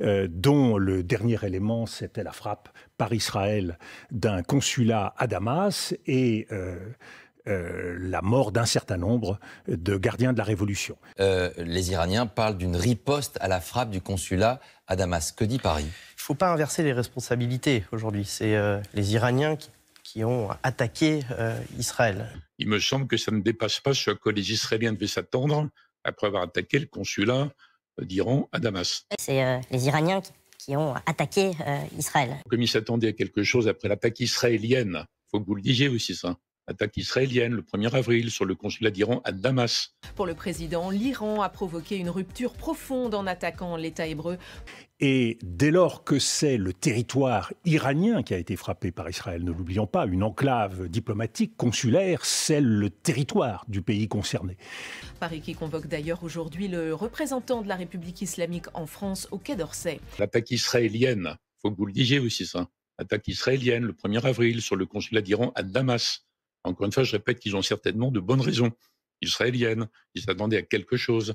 Euh, dont le dernier élément, c'était la frappe par Israël d'un consulat à Damas et euh, euh, la mort d'un certain nombre de gardiens de la révolution. les Iraniens parlent d'une riposte à la frappe du consulat à Damas. Que dit Paris Il ne faut pas inverser les responsabilités aujourd'hui. C'est les Iraniens qui, ont attaqué Israël. Il me semble que ça ne dépasse pas ce que les Israéliens devaient s'attendre après avoir attaqué le consulat euh, d'Iran à Damas. C'est euh, les Iraniens qui, ont attaqué euh, Israël. Comme ils s'attendaient à quelque chose après l'attaque israélienne, faut que vous le disiez aussi ça attaque israélienne le 1er avril sur le consulat d'Iran à Damas. Pour le président, l'Iran a provoqué une rupture profonde en attaquant l'État hébreu. Et dès lors que c'est le territoire iranien qui a été frappé par Israël, ne l'oublions pas, une enclave diplomatique, consulaire, c'est le territoire du pays concerné. Paris qui convoque d'ailleurs aujourd'hui le représentant de la République islamique en France au Quai d'Orsay. L'attaque israélienne, faut que vous le disiez aussi ça, attaque israélienne le 1er avril sur le consulat d'Iran à Damas. Encore une fois, je répète qu'ils ont certainement de bonnes raisons israéliennes. Ils s'attendaient à quelque chose.